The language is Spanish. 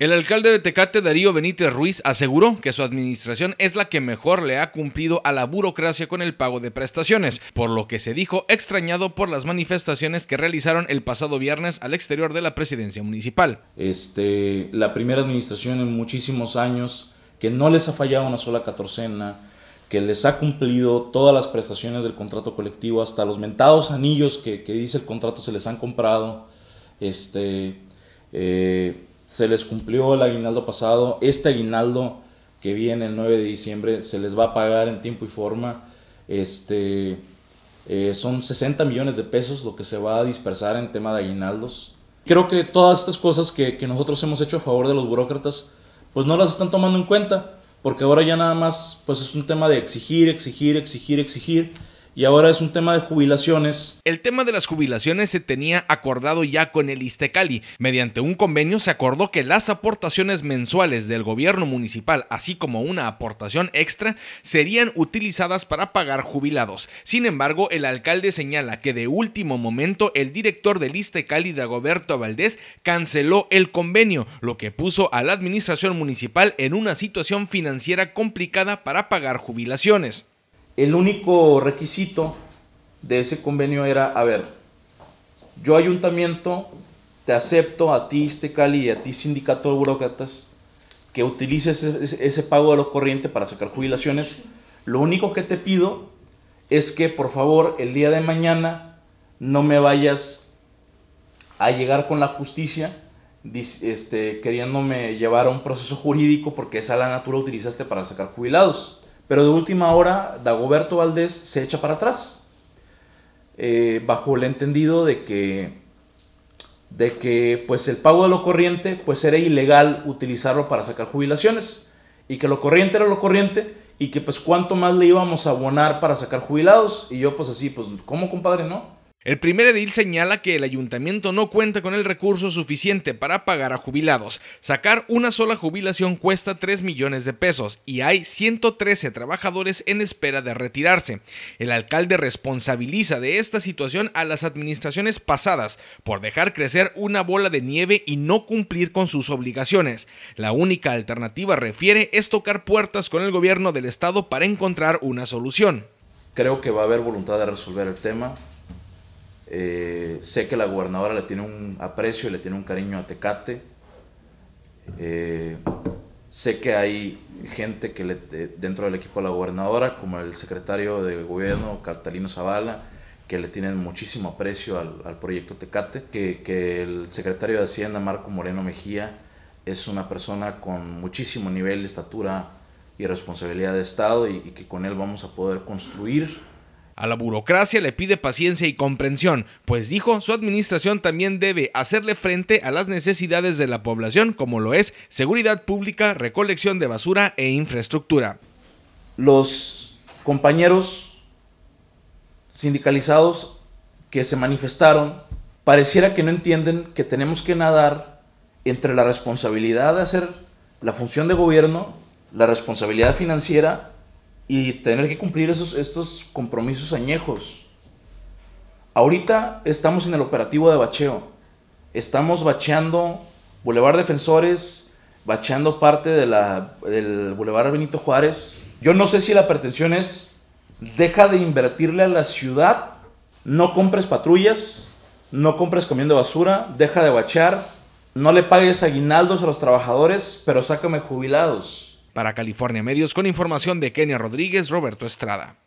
El alcalde de Tecate, Darío Benítez Ruiz, aseguró que su administración es la que mejor le ha cumplido a la burocracia con el pago de prestaciones, por lo que se dijo extrañado por las manifestaciones que realizaron el pasado viernes al exterior de la presidencia municipal. Este, la primera administración en muchísimos años que no les ha fallado una sola catorcena, que les ha cumplido todas las prestaciones del contrato colectivo, hasta los mentados anillos que, dice el contrato se les han comprado. Este, eh, se les cumplió el aguinaldo pasado, este aguinaldo que viene el 9 de diciembre se les va a pagar en tiempo y forma. Este, eh, son 60 millones de pesos lo que se va a dispersar en tema de aguinaldos. Creo que todas estas cosas que, que nosotros hemos hecho a favor de los burócratas, pues no las están tomando en cuenta, porque ahora ya nada más pues es un tema de exigir, exigir, exigir, exigir y ahora es un tema de jubilaciones. El tema de las jubilaciones se tenía acordado ya con el Istecali. Mediante un convenio se acordó que las aportaciones mensuales del gobierno municipal, así como una aportación extra, serían utilizadas para pagar jubilados. Sin embargo, el alcalde señala que de último momento el director del Istecali, Dagoberto Valdés, canceló el convenio, lo que puso a la administración municipal en una situación financiera complicada para pagar jubilaciones. El único requisito de ese convenio era, a ver, yo ayuntamiento te acepto a ti, cali y a ti, sindicato de burócratas, que utilices ese, pago de lo corriente para sacar jubilaciones. Lo único que te pido es que, por favor, el día de mañana no me vayas a llegar con la justicia este, queriéndome llevar a un proceso jurídico porque esa la natura utilizaste para sacar jubilados. Pero de última hora, Dagoberto Valdés se echa para atrás, eh, bajo el entendido de que, de que pues el pago de lo corriente pues era ilegal utilizarlo para sacar jubilaciones y que lo corriente era lo corriente y que pues cuánto más le íbamos a abonar para sacar jubilados y yo pues así pues cómo compadre no el primer edil señala que el ayuntamiento no cuenta con el recurso suficiente para pagar a jubilados. Sacar una sola jubilación cuesta 3 millones de pesos y hay 113 trabajadores en espera de retirarse. El alcalde responsabiliza de esta situación a las administraciones pasadas por dejar crecer una bola de nieve y no cumplir con sus obligaciones. La única alternativa, refiere, es tocar puertas con el gobierno del estado para encontrar una solución. Creo que va a haber voluntad de resolver el tema eh, sé que la gobernadora le tiene un aprecio, y le tiene un cariño a Tecate. Eh, sé que hay gente que le, eh, dentro del equipo de la gobernadora, como el secretario de gobierno, Catalino Zavala, que le tienen muchísimo aprecio al, proyecto Tecate, que, el secretario de Hacienda, Marco Moreno Mejía, es una persona con muchísimo nivel estatura y responsabilidad de Estado y, y que con él vamos a poder construir a la burocracia le pide paciencia y comprensión, pues dijo, su administración también debe hacerle frente a las necesidades de la población, como lo es seguridad pública, recolección de basura e infraestructura. Los compañeros sindicalizados que se manifestaron pareciera que no entienden que tenemos que nadar entre la responsabilidad de hacer la función de gobierno, la responsabilidad financiera y tener que cumplir esos, estos compromisos añejos. Ahorita estamos en el operativo de bacheo. Estamos bacheando Boulevard Defensores, bacheando parte de la, del Boulevard Benito Juárez. Yo no sé si la pretensión es, deja de invertirle a la ciudad, no compres patrullas, no compres comiendo basura, deja de bachear, no le pagues aguinaldos a los trabajadores, pero sácame jubilados. Para California Medios, con información de Kenia Rodríguez, Roberto Estrada.